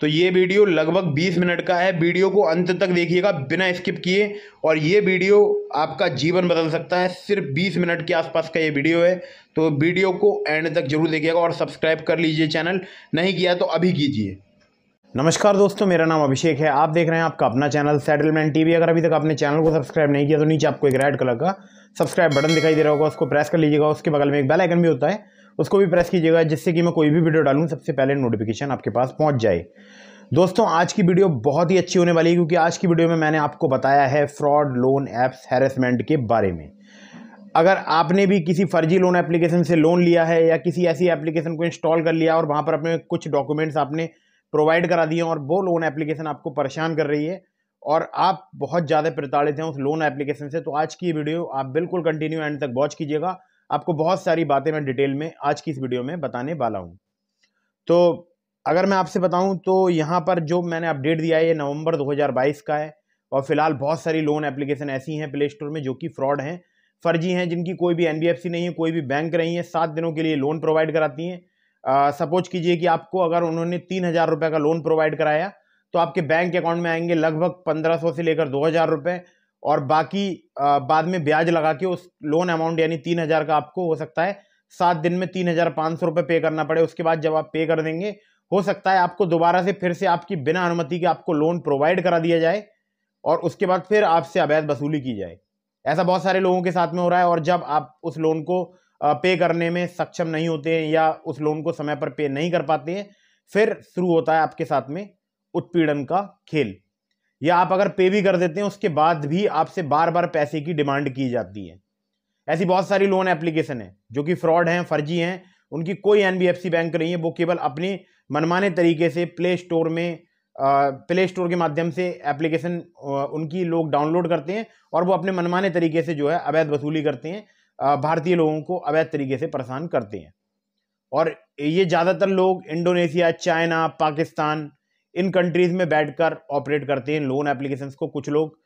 तो ये वीडियो लगभग 20 मिनट का है वीडियो को अंत तक देखिएगा बिना स्किप किए और ये वीडियो आपका जीवन बदल सकता है सिर्फ 20 मिनट के आसपास का ये वीडियो है तो वीडियो को एंड तक जरूर देखिएगा और सब्सक्राइब कर लीजिए चैनल नहीं किया तो अभी कीजिए नमस्कार दोस्तों मेरा नाम अभिषेक है आप देख रहे हैं आपका अपना चैनल सेटलमेंट टीवी अगर अभी तक आपने चैनल को सब्सक्राइब नहीं किया तो नीचे आपको एक रेड कलर का सब्सक्राइब बटन दिखाई दे रहा होगा उसको प्रेस कर लीजिएगा उसके बगल में एक बेल आइकन भी होता है उसको भी प्रेस कीजिएगा जिससे कि मैं कोई भी वीडियो डालूँ सबसे पहले नोटिफिकेशन आपके पास पहुँच जाए दोस्तों आज की वीडियो बहुत ही अच्छी होने वाली है क्योंकि आज की वीडियो में मैंने आपको बताया है फ्रॉड लोन ऐप्स हैरेसमेंट के बारे में अगर आपने भी किसी फर्जी लोन एप्लीकेशन से लोन लिया है या किसी ऐसी एप्लीकेशन को इंस्टॉल कर लिया और वहाँ पर अपने कुछ डॉक्यूमेंट्स आपने प्रोवाइड करा दिए और वो लोन एप्लीकेशन आपको परेशान कर रही है और आप बहुत ज़्यादा प्रताड़ित हैं उस लोन एप्लीकेशन से तो आज की वीडियो आप बिल्कुल कंटिन्यू एंड तक वॉच कीजिएगा आपको बहुत सारी बातें मैं डिटेल में आज की इस वीडियो में बताने वाला हूँ तो अगर मैं आपसे बताऊं तो यहाँ पर जो मैंने अपडेट दिया है ये नवंबर 2022 का है और फिलहाल बहुत सारी लोन एप्लीकेशन ऐसी हैं प्ले स्टोर में जो कि फ्रॉड हैं फर्जी हैं जिनकी कोई भी एन नहीं है कोई भी बैंक नहीं है सात दिनों के लिए लोन प्रोवाइड कराती हैं सपोज कीजिए कि आपको अगर उन्होंने तीन हज़ार रुपये का लोन प्रोवाइड कराया तो आपके बैंक अकाउंट में आएंगे लगभग पंद्रह सौ से लेकर दो हज़ार और बाकी बाद में ब्याज लगा के उस लोन अमाउंट यानी तीन हज़ार का आपको हो सकता है सात दिन में तीन हज़ार पाँच सौ रुपये पे करना पड़े उसके बाद जब आप पे कर देंगे हो सकता है आपको दोबारा से फिर से आपकी बिना अनुमति के आपको लोन प्रोवाइड करा दिया जाए और उसके बाद फिर आपसे अवैध वसूली की जाए ऐसा बहुत सारे लोगों के साथ में हो रहा है और जब आप उस लोन को पे करने में सक्षम नहीं होते हैं या उस लोन को समय पर पे नहीं कर पाते हैं फिर शुरू होता है आपके साथ में उत्पीड़न का खेल या आप अगर पे भी कर देते हैं उसके बाद भी आपसे बार बार पैसे की डिमांड की जाती है ऐसी बहुत सारी लोन एप्लीकेशन है जो कि फ्रॉड हैं फर्जी हैं उनकी कोई एन बैंक नहीं है वो केवल अपने मनमाने तरीके से प्ले स्टोर में प्ले स्टोर के माध्यम से एप्लीकेशन उनकी लोग डाउनलोड करते हैं और वो अपने मनमाने तरीके से जो है अवैध वसूली करते हैं भारतीय लोगों को अवैध तरीके से परेशान करते हैं और ये ज़्यादातर लोग इंडोनेशिया चाइना पाकिस्तान इन कंट्रीज़ में बैठकर ऑपरेट करते हैं लोन एप्लीकेशंस को कुछ लोग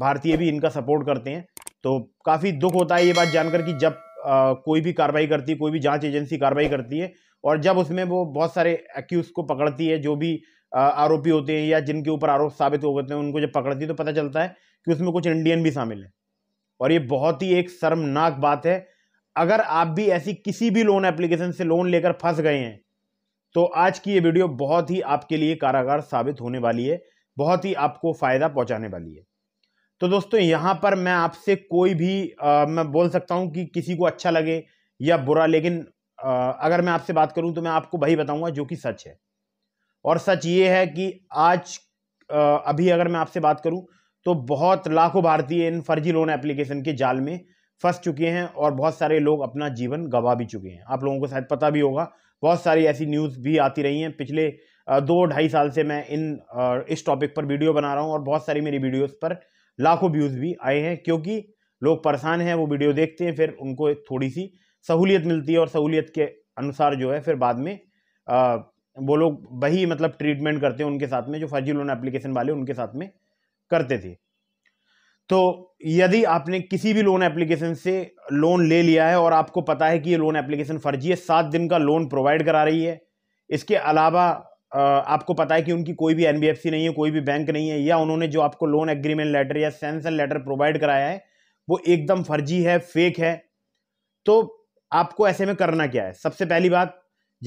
भारतीय भी इनका सपोर्ट करते हैं तो काफ़ी दुख होता है ये बात जानकर कि जब आ, कोई भी कार्रवाई करती है कोई भी जांच एजेंसी कार्रवाई करती है और जब उसमें वो बहुत सारे एक्यूज को पकड़ती है जो भी आ, आरोपी होते हैं या जिनके ऊपर आरोप साबित हो गए हैं उनको जब पकड़ती है तो पता चलता है कि उसमें कुछ इंडियन भी शामिल है और ये बहुत ही एक शर्मनाक बात है अगर आप भी ऐसी किसी भी लोन एप्लीकेशन से लोन लेकर फंस गए हैं तो आज की ये वीडियो बहुत ही आपके लिए कारागार साबित होने वाली है बहुत ही आपको फ़ायदा पहुंचाने वाली है तो दोस्तों यहाँ पर मैं आपसे कोई भी आ, मैं बोल सकता हूँ कि किसी को अच्छा लगे या बुरा लेकिन आ, अगर मैं आपसे बात करूँ तो मैं आपको वही बताऊँगा जो कि सच है और सच ये है कि आज आ, अभी अगर मैं आपसे बात करूँ तो बहुत लाखों भारतीय इन फर्जी लोन एप्लीकेशन के जाल में फंस चुके हैं और बहुत सारे लोग अपना जीवन गंवा भी चुके हैं आप लोगों को शायद पता भी होगा बहुत सारी ऐसी न्यूज़ भी आती रही हैं पिछले दो ढाई साल से मैं इन इस टॉपिक पर वीडियो बना रहा हूँ और बहुत सारी मेरी वीडियोज़ पर लाखों व्यूज़ भी आए हैं क्योंकि लोग परेशान हैं वो वीडियो देखते हैं फिर उनको थोड़ी सी सहूलियत मिलती है और सहूलियत के अनुसार जो है फिर बाद में आ, वो लोग वही मतलब ट्रीटमेंट करते हैं उनके साथ में जो फर्जी लोन एप्लीकेशन वाले उनके साथ में करते थे तो यदि आपने किसी भी लोन एप्लीकेशन से लोन ले लिया है और आपको पता है कि ये लोन एप्लीकेशन फर्जी है सात दिन का लोन प्रोवाइड करा रही है इसके अलावा आपको पता है कि उनकी कोई भी एनबीएफसी नहीं है कोई भी बैंक नहीं है या उन्होंने जो आपको लोन एग्रीमेंट लेटर या सेंसन लेटर प्रोवाइड कराया है वो एकदम फर्जी है फेक है तो आपको ऐसे में करना क्या है सबसे पहली बात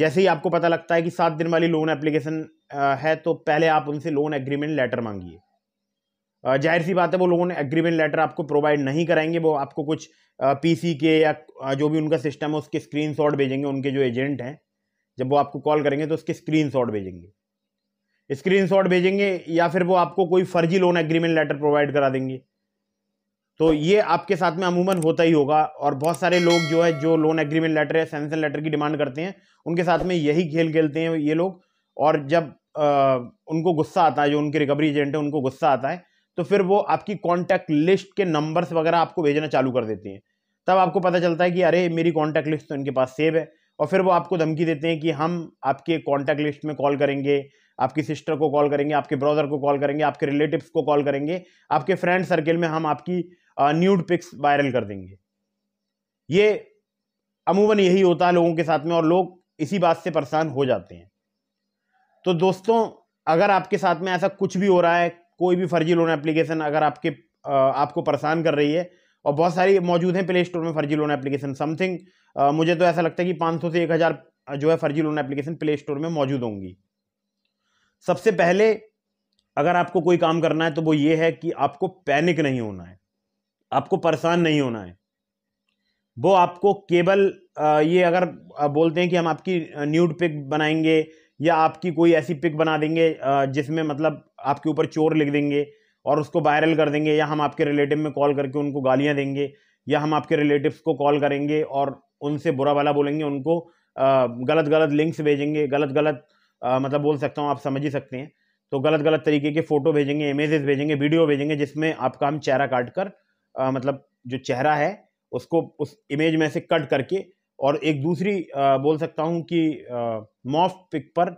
जैसे ही आपको पता लगता है कि सात दिन वाली लोन एप्लीकेशन है तो पहले आप उनसे लोन एग्रीमेंट लेटर मांगिए जाहिर सी बात है वो लोगों ने एग्रीमेंट लेटर आपको प्रोवाइड नहीं कराएंगे वो आपको कुछ पीसी के या जो भी उनका सिस्टम है उसके स्क्रीनशॉट भेजेंगे उनके जो एजेंट हैं जब वो आपको कॉल करेंगे तो उसके स्क्रीनशॉट भेजेंगे स्क्रीनशॉट भेजेंगे या फिर वो आपको कोई फर्जी लोन एग्रीमेंट लेटर प्रोवाइड करा देंगे तो ये आपके साथ में अमूमन होता ही होगा और बहुत सारे लोग जो है जो लोन एग्रीमेंट लेटर या सेंसन लेटर की डिमांड करते हैं उनके साथ में यही खेल खेलते हैं ये लोग और जब आ, उनको गुस्सा आता है जो उनके रिकवरी एजेंट है उनको गुस्सा आता है तो फिर वो आपकी कॉन्टैक्ट लिस्ट के नंबर्स वगैरह आपको भेजना चालू कर देती हैं तब आपको पता चलता है कि अरे मेरी कॉन्टैक्ट लिस्ट तो इनके पास सेव है और फिर वो आपको धमकी देते हैं कि हम आपके कॉन्टैक्ट लिस्ट में कॉल करेंगे आपकी सिस्टर को कॉल करेंगे आपके ब्रदर को कॉल करेंगे आपके रिलेटिव्स को कॉल करेंगे आपके फ्रेंड सर्कल में हम आपकी न्यूड पिक्स वायरल कर देंगे ये अमूमन यही होता है लोगों के साथ में और लोग इसी बात से परेशान हो जाते हैं तो दोस्तों अगर आपके साथ में ऐसा कुछ भी हो रहा है कोई भी फर्जी लोन एप्लीकेशन अगर आपके आपको परेशान कर रही है और बहुत सारी मौजूद हैं प्ले स्टोर में फर्जी लोन एप्लीकेशन समथिंग मुझे तो ऐसा लगता है कि पाँच से एक जो है फर्जी लोन एप्लीकेशन प्ले स्टोर में मौजूद होंगी सबसे पहले अगर आपको कोई काम करना है तो वो ये है कि आपको पैनिक नहीं होना है आपको परेशान नहीं होना है वो आपको केवल ये अगर बोलते हैं कि हम आपकी न्यूड पिक बनाएंगे या आपकी कोई ऐसी पिक बना देंगे जिसमें मतलब आपके ऊपर चोर लिख देंगे और उसको वायरल कर देंगे या हम आपके रिलेटिव में कॉल करके उनको गालियाँ देंगे या हम आपके रिलेटिव्स को कॉल करेंगे और उनसे बुरा भला बोलेंगे उनको गलत गलत लिंक्स भेजेंगे गलत गलत मतलब बोल सकता हूँ आप समझ ही सकते हैं तो गलत गलत तरीके के फ़ोटो भेजेंगे इमेजेस भेजेंगे वीडियो भेजेंगे जिसमें आपका हम चेहरा काट कर आ, मतलब जो चेहरा है उसको उस इमेज में से कट करके और एक दूसरी आ, बोल सकता हूँ कि मॉफ पिक पर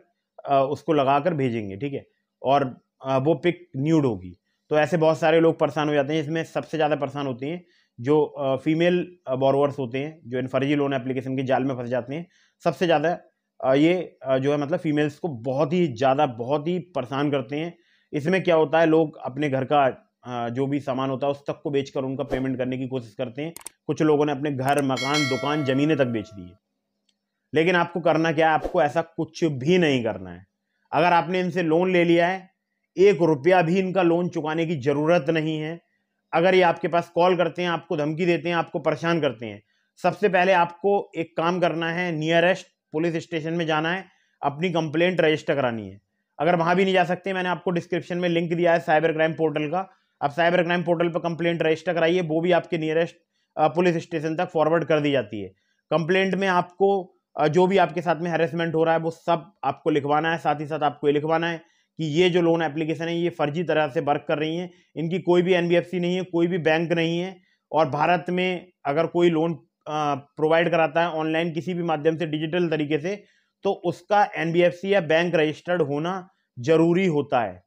आ, उसको लगा कर भेजेंगे ठीक है और आ, वो पिक न्यूड होगी तो ऐसे बहुत सारे लोग परेशान हो जाते हैं इसमें सबसे ज़्यादा परेशान होती हैं जो फीमेल बॉरवर्स होते हैं जो इन फर्जी लोन एप्लीकेशन के जाल में फंस जाते हैं सबसे ज़्यादा ये जो है मतलब फीमेल्स को बहुत ही ज़्यादा बहुत ही परेशान करते हैं इसमें क्या होता है लोग अपने घर का जो भी सामान होता है उस तक को बेचकर उनका पेमेंट करने की कोशिश करते हैं कुछ लोगों ने अपने घर मकान दुकान ज़मीनें तक बेच दी है लेकिन आपको करना क्या है आपको ऐसा कुछ भी नहीं करना है अगर आपने इनसे लोन ले लिया है एक रुपया भी इनका लोन चुकाने की ज़रूरत नहीं है अगर ये आपके पास कॉल करते हैं आपको धमकी देते हैं आपको परेशान करते हैं सबसे पहले आपको एक काम करना है नियरेस्ट पुलिस स्टेशन में जाना है अपनी कंप्लेंट रजिस्टर करानी है अगर वहाँ भी नहीं जा सकते मैंने आपको डिस्क्रिप्शन में लिंक दिया है साइबर क्राइम पोर्टल का आप साइबर क्राइम पोर्टल पर कंप्लेंट रजिस्टर कराइए वो भी आपके नियरेस्ट पुलिस स्टेशन तक फॉरवर्ड कर दी जाती है कंप्लेंट में आपको जो भी आपके साथ में हेरेसमेंट हो रहा है वो सब आपको लिखवाना है साथ ही साथ आपको ये लिखवाना है कि ये जो लोन एप्लीकेशन है ये फर्जी तरह से वर्क कर रही हैं इनकी कोई भी एनबीएफसी नहीं है कोई भी बैंक नहीं है और भारत में अगर कोई लोन प्रोवाइड कराता है ऑनलाइन किसी भी माध्यम से डिजिटल तरीके से तो उसका एन या बैंक रजिस्टर्ड होना जरूरी होता है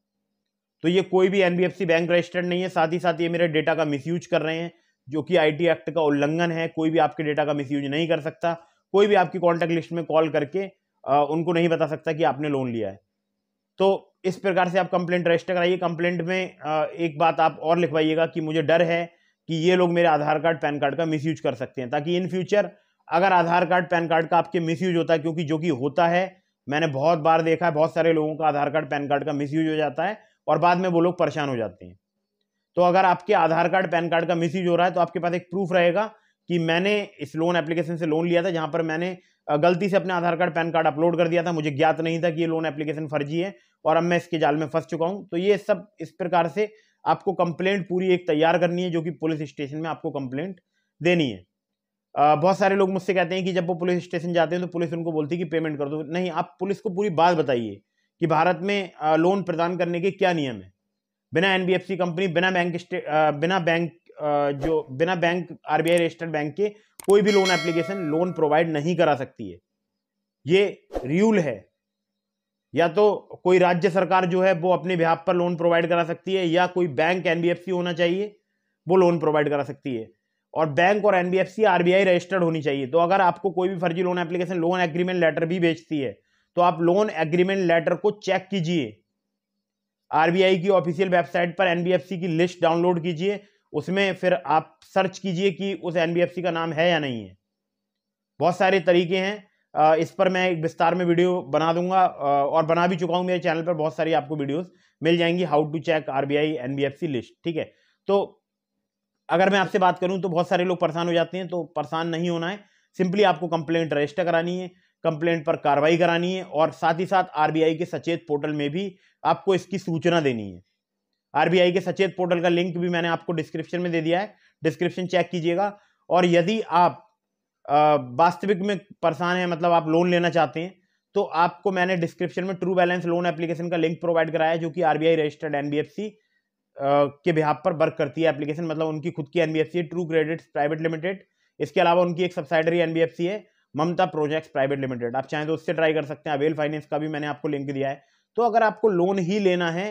तो ये कोई भी एन बैंक रजिस्टर्ड नहीं है साथ ही साथ ये मेरे डेटा का मिसयूज कर रहे हैं जो कि आईटी एक्ट का उल्लंघन है कोई भी आपके डेटा का मिसयूज नहीं कर सकता कोई भी आपकी कॉन्टैक्ट लिस्ट में कॉल करके आ, उनको नहीं बता सकता कि आपने लोन लिया है तो इस प्रकार से आप कंप्लेंट रजिस्टर कराइए कंप्लेंट में आ, एक बात आप और लिखवाइएगा कि मुझे डर है कि ये लोग मेरे आधार कार्ड पैन कार्ड का मिसयूज कर सकते हैं ताकि इन फ्यूचर अगर आधार कार्ड पैन कार्ड का आपके मिसयूज होता है क्योंकि जो कि होता है मैंने बहुत बार देखा है बहुत सारे लोगों का आधार कार्ड पैन कार्ड का मिसयूज हो जाता है और बाद में वो लोग परेशान हो जाते हैं तो अगर आपके आधार कार्ड पैन कार्ड का मिस हो रहा है तो आपके पास एक प्रूफ रहेगा कि मैंने इस लोन एप्लीकेशन से लोन लिया था जहां पर मैंने गलती से अपने Aadhaar card PAN card upload कर दिया था मुझे ज्ञात नहीं था कि ये लोन एप्लीकेशन फर्जी है और अब मैं इसके जाल में फंस चुका हूँ तो ये सब इस प्रकार से आपको कंप्लेंट पूरी एक तैयार करनी है जो कि पुलिस स्टेशन में आपको कंप्लेंट देनी है बहुत सारे लोग मुझसे कहते हैं कि जब वो पुलिस स्टेशन जाते हैं तो पुलिस उनको बोलती है कि पेमेंट कर दो नहीं आप पुलिस को पूरी बात बताइए कि भारत में लोन प्रदान करने के क्या नियम है बिना एनबीएफसी कंपनी बिना बैंक बिना बैंक जो बिना बैंक आरबीआई रजिस्टर्ड बैंक के कोई भी लोन एप्लीकेशन लोन प्रोवाइड नहीं करा सकती है ये रूल है या तो कोई राज्य सरकार जो है वो अपने बिहार पर लोन प्रोवाइड करा सकती है या कोई बैंक एनबीएफसी होना चाहिए वो लोन प्रोवाइड करा सकती है और बैंक और एनबीएफसी आरबीआई रजिस्टर्ड होनी चाहिए तो अगर आपको कोई भी फर्जी loan application loan agreement letter भी बेचती है तो आप लोन एग्रीमेंट लेटर को चेक कीजिए आरबीआई की ऑफिशियल वेबसाइट पर एनबीएफसी की लिस्ट डाउनलोड कीजिए उसमें फिर आप सर्च कीजिए कि उस एनबीएफसी का नाम है या नहीं है बहुत सारे तरीके हैं इस पर मैं एक विस्तार में वीडियो बना दूंगा और बना भी चुका हूँ मेरे चैनल पर बहुत सारी आपको वीडियोस मिल जाएंगी how to check RBI NBFC list ठीक है तो अगर मैं आपसे बात करूं तो बहुत सारे लोग परेशान हो जाते हैं तो परेशान नहीं होना है सिंपली आपको कंप्लेंट रजिस्टर करानी है कंप्लेंट पर कार्रवाई करानी है और साथ ही साथ आरबीआई के सचेत पोर्टल में भी आपको इसकी सूचना देनी है आरबीआई के सचेत पोर्टल का लिंक भी मैंने आपको डिस्क्रिप्शन में दे दिया है डिस्क्रिप्शन चेक कीजिएगा और यदि आप वास्तविक में परेशान हैं मतलब आप लोन लेना चाहते हैं तो आपको मैंने डिस्क्रिप्शन में ट्रू बैलेंस लोन एप्लीकेशन का लिंक प्रोवाइड कराया है जो कि आरबीआई रजिस्टर्ड एनबीएफसी के बिहार पर वर्क करती है एप्लीकेशन मतलब उनकी खुद की एनबीएफसी है ट्रू क्रेडिट्स प्राइवेट लिमिटेड इसके अलावा उनकी एक सब्साइडरी एनबीएफसी है ममता प्रोजेक्ट्स प्राइवेट लिमिटेड आप चाहें तो उससे ट्राई कर सकते हैं अवेल फाइनेंस का भी मैंने आपको लिंक दिया है तो अगर आपको लोन ही लेना है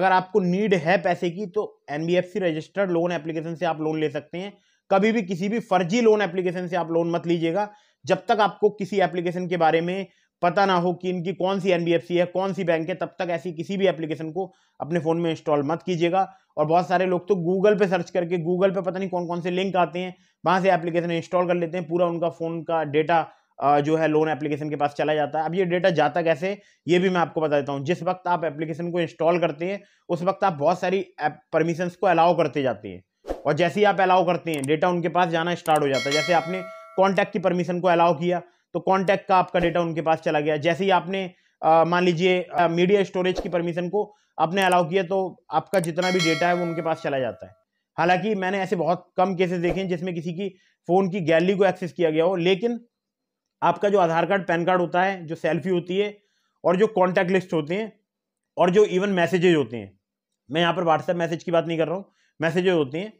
अगर आपको नीड है पैसे की तो एनबीएफसी रजिस्टर्ड लोन एप्लीकेशन से आप लोन ले सकते हैं कभी भी किसी भी फर्जी लोन एप्लीकेशन से आप लोन मत लीजिएगा जब तक आपको किसी एप्लीकेशन के बारे में पता ना हो कि इनकी कौन सी एनबीएफसी है कौन सी बैंक है तब तक ऐसी किसी भी एप्लीकेशन को अपने फ़ोन में इंस्टॉल मत कीजिएगा और बहुत सारे लोग तो गूगल पे सर्च करके गूगल पे पता नहीं कौन कौन से लिंक आते हैं वहाँ से एप्लीकेशन इंस्टॉल कर लेते हैं पूरा उनका फ़ोन का डेटा जो है लोन एप्लीकेशन के पास चला जाता है अब ये डेटा जाता कैसे ये भी मैं आपको बता देता हूँ जिस वक्त आप एप्लीकेशन को इंस्टॉल करते हैं उस वक्त आप बहुत सारी परमिशन को अलाउ करते जाते हैं और जैसे ही आप अलाउ करते हैं डेटा उनके पास जाना स्टार्ट हो जाता है जैसे आपने कॉन्टैक्ट की परमिशन को अलाउ किया तो कॉन्टैक्ट का आपका डेटा उनके पास चला गया जैसे ही आपने मान लीजिए मीडिया स्टोरेज की परमिशन को आपने अलाउ किया तो आपका जितना भी डेटा है वो उनके पास चला जाता है हालांकि मैंने ऐसे बहुत कम केसेस देखे हैं जिसमें किसी की फ़ोन की गैलरी को एक्सेस किया गया हो लेकिन आपका जो आधार कार्ड पैन कार्ड होता है जो सेल्फी होती है और जो कॉन्टैक्ट लिस्ट होते हैं और जो इवन मैसेजेज होते हैं मैं यहाँ पर व्हाट्सएप मैसेज की बात नहीं कर रहा हूँ मैसेजेज होते हैं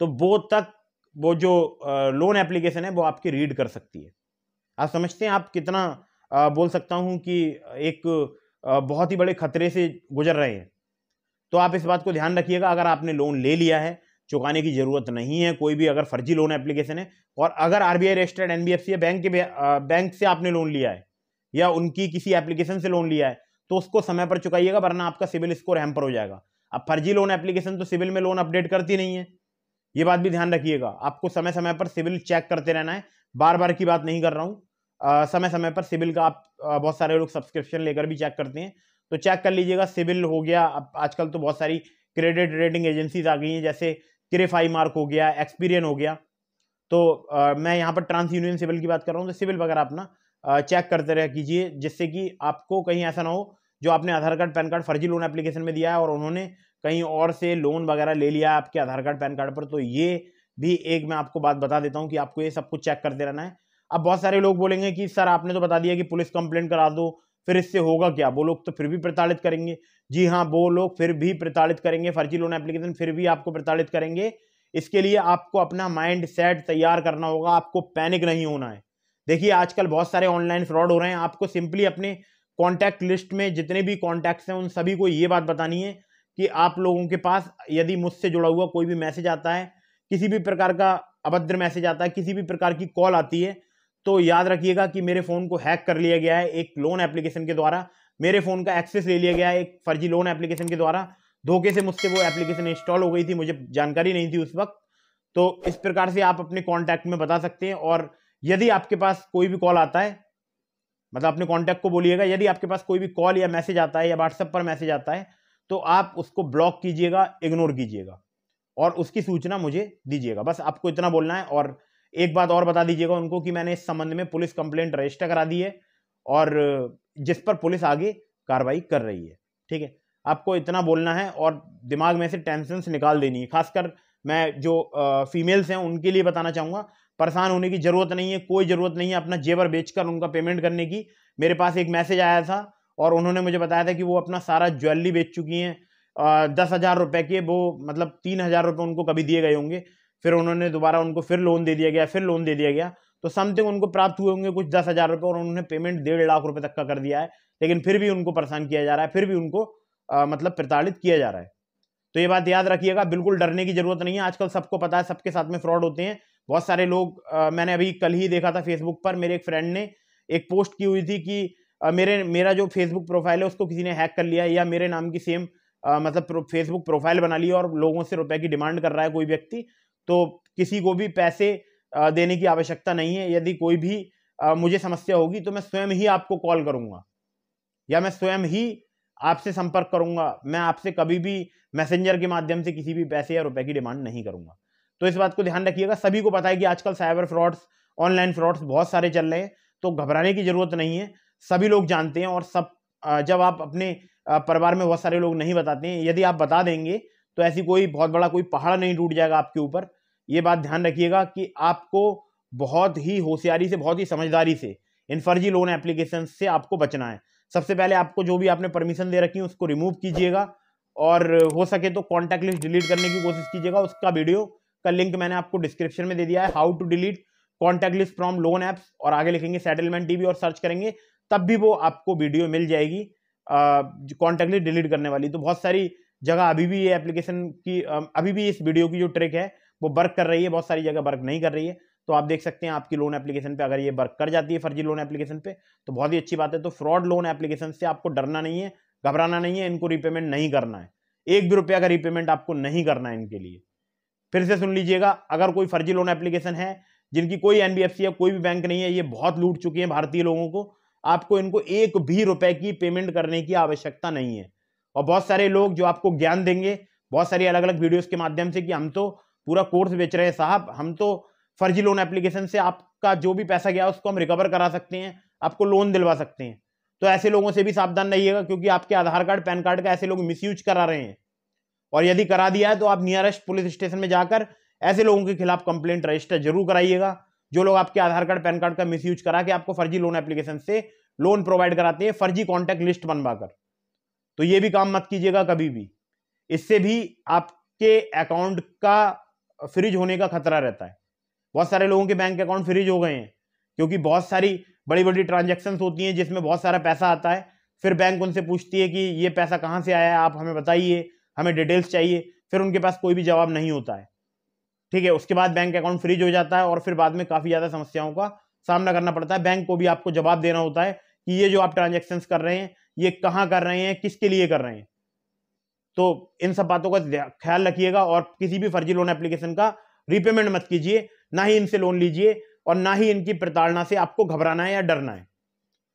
तो वो तक वो जो लोन एप्लीकेशन है वो आपकी रीड कर सकती है आप समझते हैं आप कितना आ, बोल सकता हूँ कि एक बहुत ही बड़े खतरे से गुजर रहे हैं तो आप इस बात को ध्यान रखिएगा अगर आपने लोन ले लिया है चुकाने की ज़रूरत नहीं है कोई भी अगर फर्जी लोन एप्लीकेशन है और अगर R B I registered N B F C या बैंक के बैंक से आपने लोन लिया है या उनकी किसी एप्लीकेशन से लोन लिया है तो उसको समय पर चुकाइएगा वरना आपका सिविल स्कोर हैम्पर हो जाएगा अब फर्जी लोन एप्लीकेशन तो सिविल में लोन अपडेट करती नहीं है ये बात भी ध्यान रखिएगा आपको समय समय पर सिविल चेक करते रहना है बार बार की बात नहीं कर रहा हूँ समय समय पर सिबिल का आप बहुत सारे लोग सब्सक्रिप्शन लेकर भी चेक करते हैं तो चेक कर लीजिएगा सिबिल हो गया अब आजकल तो बहुत सारी क्रेडिट रेटिंग एजेंसीज आ गई हैं जैसे क्रेफाई मार्क हो गया एक्सपीरियन हो गया तो आ, मैं यहाँ पर ट्रांस यूनियन सिविल की बात कर रहा हूँ तो सिविल वगैरह अपना चेक करते रह कीजिए जिससे कि आपको कहीं ऐसा ना हो जो आपने आधार कार्ड पैन कार्ड फर्जी लोन एप्लीकेशन में दिया है और उन्होंने कहीं और से लोन वगैरह ले लिया आपके आधार कार्ड पैन कार्ड पर तो ये भी एक मैं आपको बात बता देता हूँ कि आपको ये सब कुछ चेक करते रहना है अब बहुत सारे लोग बोलेंगे कि सर आपने तो बता दिया कि पुलिस कंप्लेंट करा दो फिर इससे होगा क्या वो लोग तो फिर भी प्रताड़ित करेंगे जी हाँ वो लोग फिर भी प्रताड़ित करेंगे फर्जी लोन एप्लीकेशन फिर भी आपको प्रताड़ित करेंगे इसके लिए आपको अपना माइंड सेट तैयार करना होगा आपको पैनिक नहीं होना है देखिए आजकल बहुत सारे ऑनलाइन फ्रॉड हो रहे हैं आपको सिंपली अपने कॉन्टैक्ट लिस्ट में जितने भी कॉन्टैक्ट्स हैं उन सभी को ये बात बतानी है कि आप लोगों के पास यदि मुझसे जुड़ा हुआ कोई भी मैसेज आता है किसी भी प्रकार का अभद्र मैसेज आता है किसी भी प्रकार की कॉल आती है तो याद रखिएगा कि मेरे फ़ोन को हैक कर लिया गया है एक लोन एप्लीकेशन के द्वारा मेरे फ़ोन का एक्सेस ले लिया गया है एक फर्जी लोन एप्लीकेशन के द्वारा धोखे से मुझसे वो एप्लीकेशन इंस्टॉल हो गई थी मुझे जानकारी नहीं थी उस वक्त तो इस प्रकार से आप अपने कॉन्टैक्ट में बता सकते हैं और यदि आपके पास कोई भी कॉल आता है मतलब अपने कॉन्टैक्ट को बोलिएगा यदि आपके पास कोई भी कॉल या मैसेज आता है या व्हाट्सएप पर मैसेज आता है तो आप उसको ब्लॉक कीजिएगा इग्नोर कीजिएगा और उसकी सूचना मुझे दीजिएगा बस आपको इतना बोलना है और एक बात और बता दीजिएगा उनको कि मैंने इस संबंध में पुलिस कंप्लेंट रजिस्टर करा दी है और जिस पर पुलिस आगे कार्रवाई कर रही है ठीक है आपको इतना बोलना है और दिमाग में से टेंशन निकाल देनी है खासकर मैं जो फीमेल्स हैं उनके लिए बताना चाहूँगा परेशान होने की ज़रूरत नहीं है कोई ज़रूरत नहीं है अपना जेवर बेचकर उनका पेमेंट करने की मेरे पास एक मैसेज आया था और उन्होंने मुझे बताया था कि वो अपना सारा ज्वेलरी बेच चुकी हैं दस हज़ार रुपये के वो मतलब तीन हज़ार रुपये उनको कभी दिए गए होंगे फिर उन्होंने दोबारा उनको फिर लोन दे दिया गया फिर लोन दे दिया गया तो समथिंग उनको प्राप्त हुए होंगे कुछ दस हज़ार रुपये और उन्होंने पेमेंट डेढ़ लाख रुपये तक का कर दिया है लेकिन फिर भी उनको परेशान किया जा रहा है फिर भी उनको आ, मतलब प्रताड़ित किया जा रहा है तो ये बात याद रखिएगा बिल्कुल डरने की ज़रूरत नहीं है आजकल सबको पता है सबके साथ में फ्रॉड होते हैं बहुत सारे लोग आ, मैंने अभी कल ही देखा था फेसबुक पर मेरे एक फ्रेंड ने एक पोस्ट की हुई थी कि आ, मेरे मेरा जो फेसबुक प्रोफाइल है उसको किसी ने हैक कर लिया या मेरे नाम की सेम आ, मतलब प्रो, फेसबुक प्रोफाइल बना लिया और लोगों से रुपए की डिमांड कर रहा है कोई व्यक्ति तो किसी को भी पैसे देने की आवश्यकता नहीं है यदि कोई भी मुझे समस्या होगी तो मैं स्वयं ही आपको कॉल करूँगा या मैं स्वयं ही आपसे संपर्क करूंगा मैं आपसे कभी भी मैसेंजर के माध्यम से किसी भी पैसे या रुपए की डिमांड नहीं करूंगा तो इस बात को ध्यान रखिएगा सभी को पता है कि आजकल साइबर फ्रॉड्स ऑनलाइन फ्रॉड्स बहुत सारे चल रहे हैं तो घबराने की ज़रूरत नहीं है सभी लोग जानते हैं और सब जब आप अपने परिवार में बहुत सारे लोग नहीं बताते हैं यदि आप बता देंगे तो ऐसी कोई बहुत बड़ा कोई पहाड़ नहीं टूट जाएगा आपके ऊपर ये बात ध्यान रखिएगा कि आपको बहुत ही होशियारी से बहुत ही समझदारी से इन फर्जी लोन एप्लीकेशन से आपको बचना है सबसे पहले आपको जो भी आपने परमिशन दे रखी है उसको रिमूव कीजिएगा और हो सके तो कॉन्टैक्ट लिस्ट डिलीट करने की कोशिश कीजिएगा उसका वीडियो का लिंक मैंने आपको डिस्क्रिप्शन में दे दिया है how to delete contact list from loan apps और आगे लिखेंगे सेटलमेंट टीवी और सर्च करेंगे तब भी वो आपको वीडियो मिल जाएगी कॉन्टैक्ट लिस्ट डिलीट करने वाली तो बहुत सारी जगह अभी भी ये एप्लीकेशन की अभी भी इस वीडियो की जो ट्रिक है वो वर्क कर रही है बहुत सारी जगह वर्क नहीं कर रही है तो आप देख सकते हैं आपकी लोन एप्लीकेशन पे अगर ये वर्क कर जाती है फर्जी लोन एप्लीकेशन पे तो बहुत ही अच्छी बात है तो फ्रॉड लोन एप्लीकेशन से आपको डरना नहीं है घबराना नहीं है इनको रिपेमेंट नहीं करना है एक भी रुपया का रिपेमेंट आपको नहीं करना है इनके लिए फिर से सुन लीजिएगा अगर कोई फर्जी लोन एप्लीकेशन है जिनकी कोई एन या कोई भी बैंक नहीं है ये बहुत लूट चुकी है भारतीय लोगों को आपको इनको एक भी रुपए की पेमेंट करने की आवश्यकता नहीं है और बहुत सारे लोग जो आपको ज्ञान देंगे बहुत सारी अलग अलग वीडियोस के माध्यम से कि हम तो पूरा कोर्स बेच रहे हैं साहब हम तो फर्जी लोन एप्लीकेशन से आपका जो भी पैसा गया उसको हम रिकवर करा सकते हैं आपको लोन दिलवा सकते हैं तो ऐसे लोगों से भी सावधान रहिएगा क्योंकि आपके आधार कार्ड पैन कार्ड का ऐसे लोग मिसयूज करा रहे हैं और यदि करा दिया है तो आप नियरेस्ट पुलिस स्टेशन में जाकर ऐसे लोगों के खिलाफ कंप्लेंट रजिस्टर जरूर कराइएगा जो लोग आपके आधार कार्ड पैन कार्ड का मिसयूज करा के आपको फर्जी लोन एप्लीकेशन से लोन प्रोवाइड कराते हैं फर्जी कॉन्टैक्ट लिस्ट बनवाकर तो ये भी काम मत कीजिएगा कभी भी इससे भी आपके अकाउंट का फ्रिज होने का खतरा रहता है बहुत सारे लोगों के बैंक अकाउंट फ्रिज हो गए हैं क्योंकि बहुत सारी बड़ी बड़ी ट्रांजेक्शन्स होती हैं जिसमें बहुत सारा पैसा आता है फिर बैंक उनसे पूछती है कि ये पैसा कहाँ से आया है आप हमें बताइए हमें डिटेल्स चाहिए फिर उनके पास कोई भी जवाब नहीं होता है ठीक है उसके बाद बैंक अकाउंट फ्रीज हो जाता है और फिर बाद में काफ़ी ज़्यादा समस्याओं का सामना करना पड़ता है बैंक को भी आपको जवाब देना होता है कि ये जो आप ट्रांजेक्शन्स कर रहे हैं ये कहाँ कर रहे हैं किसके लिए कर रहे हैं तो इन सब बातों का ख्याल रखिएगा और किसी भी फर्जी लोन एप्लीकेशन का रिपेमेंट मत कीजिए ना ही इनसे लोन लीजिए और ना ही इनकी प्रताड़ना से आपको घबराना है या डरना है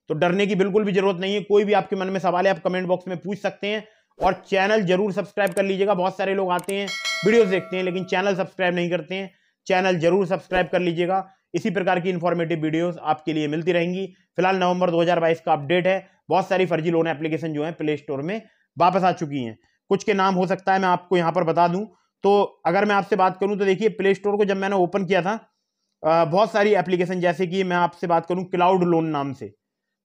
तो डरने की बिल्कुल भी जरूरत नहीं है कोई भी आपके मन में सवाल है आप कमेंट बॉक्स में पूछ सकते हैं और चैनल जरूर सब्सक्राइब कर लीजिएगा बहुत सारे लोग आते हैं वीडियोस देखते हैं लेकिन चैनल सब्सक्राइब नहीं करते हैं चैनल जरूर सब्सक्राइब कर लीजिएगा इसी प्रकार की इन्फॉर्मेटिव वीडियोस आपके लिए मिलती रहेंगी फिलहाल नवंबर 2022 का अपडेट है बहुत सारी फर्जी लोन एप्लीकेशन जो है प्ले स्टोर में वापस आ चुकी हैं कुछ के नाम हो सकता है मैं आपको यहाँ पर बता दूँ तो अगर मैं आपसे बात करूँ तो देखिए प्ले स्टोर को जब मैंने ओपन किया था बहुत सारी एप्लीकेशन जैसे कि मैं आपसे बात करूँ क्लाउड लोन नाम से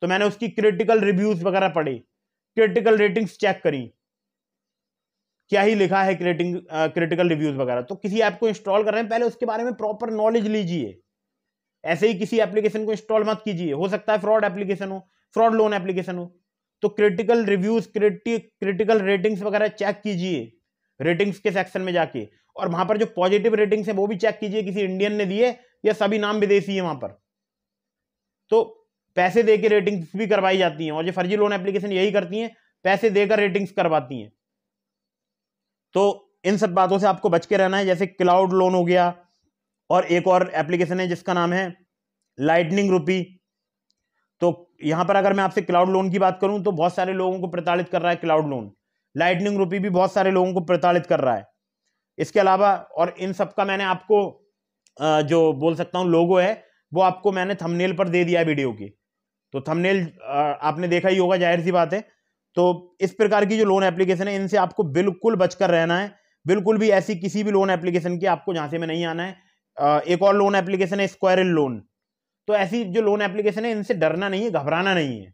तो मैंने उसकी क्रिटिकल रिव्यूज़ वगैरह पढ़े क्रिटिकल रेटिंग्स चेक करी क्या ही लिखा है क्रिटिंग क्रिटिकल रिव्यूज़ वगैरह तो किसी ऐप को इंस्टॉल कर रहे हैं पहले उसके बारे में प्रॉपर नॉलेज लीजिए ऐसे ही किसी एप्लीकेशन को इंस्टॉल मत कीजिए हो सकता है फ्रॉड एप्लीकेशन हो फ्रॉड लोन एप्लीकेशन हो तो क्रिटिकल रिव्यूज क्रिटिकल रेटिंग्स वगैरह चेक कीजिए रेटिंग्स के सेक्शन में जाके और वहां पर जो पॉजिटिव रेटिंग्स है वो भी चेक कीजिए किसी इंडियन ने दिए या सभी नाम विदेशी है वहां पर तो पैसे दे के रेटिंग्स भी करवाई जाती हैं और जो फर्जी लोन एप्लीकेशन यही करती हैं पैसे देकर रेटिंग्स करवाती हैं तो इन सब बातों से आपको बच के रहना है जैसे क्लाउड लोन हो गया और एक और एप्लीकेशन है जिसका नाम है लाइटनिंग रूपी तो यहाँ पर अगर मैं आपसे क्लाउड लोन की बात करूँ तो बहुत सारे लोगों को प्रताड़ित कर रहा है क्लाउड लोन लाइटनिंग रूपी भी बहुत सारे लोगों को प्रताड़ित कर रहा है इसके अलावा और इन सब का मैंने आपको जो बोल सकता हूँ लोगो है वो आपको मैंने थंबनेल पर दे दिया है वीडियो की तो थंबनेल आपने देखा ही होगा जाहिर सी बात है तो इस प्रकार की जो लोन एप्लीकेशन है इनसे आपको बिल्कुल बचकर रहना है बिल्कुल भी ऐसी किसी भी लोन एप्लीकेशन की आपको झांसे में नहीं आना है एक और लोन एप्लीकेशन है स्क्वायरल लोन तो ऐसी जो लोन एप्लीकेशन है इनसे डरना नहीं है घबराना नहीं है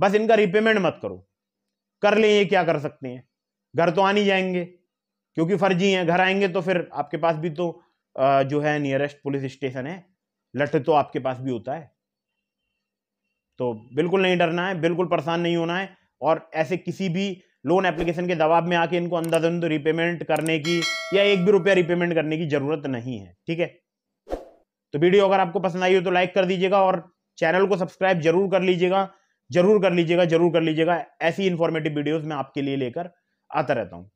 बस इनका रिपेमेंट मत करो कर लें ये क्या कर सकते हैं घर तो आ नहीं जाएंगे क्योंकि फर्जी हैं घर आएंगे तो फिर आपके पास भी तो जो है नियरेस्ट पुलिस स्टेशन है लठ तो आपके पास भी होता है तो बिल्कुल नहीं डरना है बिल्कुल परेशान नहीं होना है और ऐसे किसी भी लोन एप्लीकेशन के दबाव में आके इनको अंधाधुंध रिपेमेंट करने की या एक भी रुपया रिपेमेंट करने की ज़रूरत नहीं है ठीक है तो वीडियो अगर आपको पसंद आई हो तो लाइक कर दीजिएगा और चैनल को सब्सक्राइब जरूर कर लीजिएगा जरूर कर लीजिएगा जरूर कर लीजिएगा ऐसी इन्फॉर्मेटिव वीडियोज मैं आपके लिए लेकर आता रहता हूँ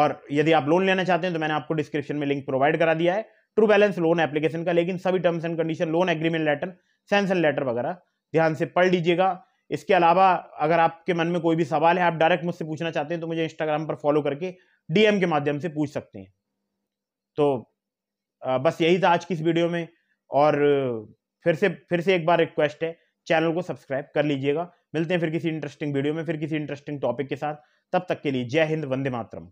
और यदि आप लोन लेना चाहते हैं तो मैंने आपको डिस्क्रिप्शन में लिंक प्रोवाइड करा दिया है ट्रू बैलेंस लोन एप्लीकेशन का लेकिन सभी terms and condition loan agreement letter sanction letter वगैरह ध्यान से पढ़ लीजिएगा इसके अलावा अगर आपके मन में कोई भी सवाल है आप डायरेक्ट मुझसे पूछना चाहते हैं तो मुझे इंस्टाग्राम पर फॉलो करके डीएम के माध्यम से पूछ सकते हैं तो बस यही था आज की इस वीडियो में और फिर से फिर से एक बार रिक्वेस्ट है चैनल को सब्सक्राइब कर लीजिएगा मिलते हैं फिर किसी इंटरेस्टिंग वीडियो में फिर किसी इंटरेस्टिंग टॉपिक के साथ तब तक के लिए जय हिंद वंदे मातरम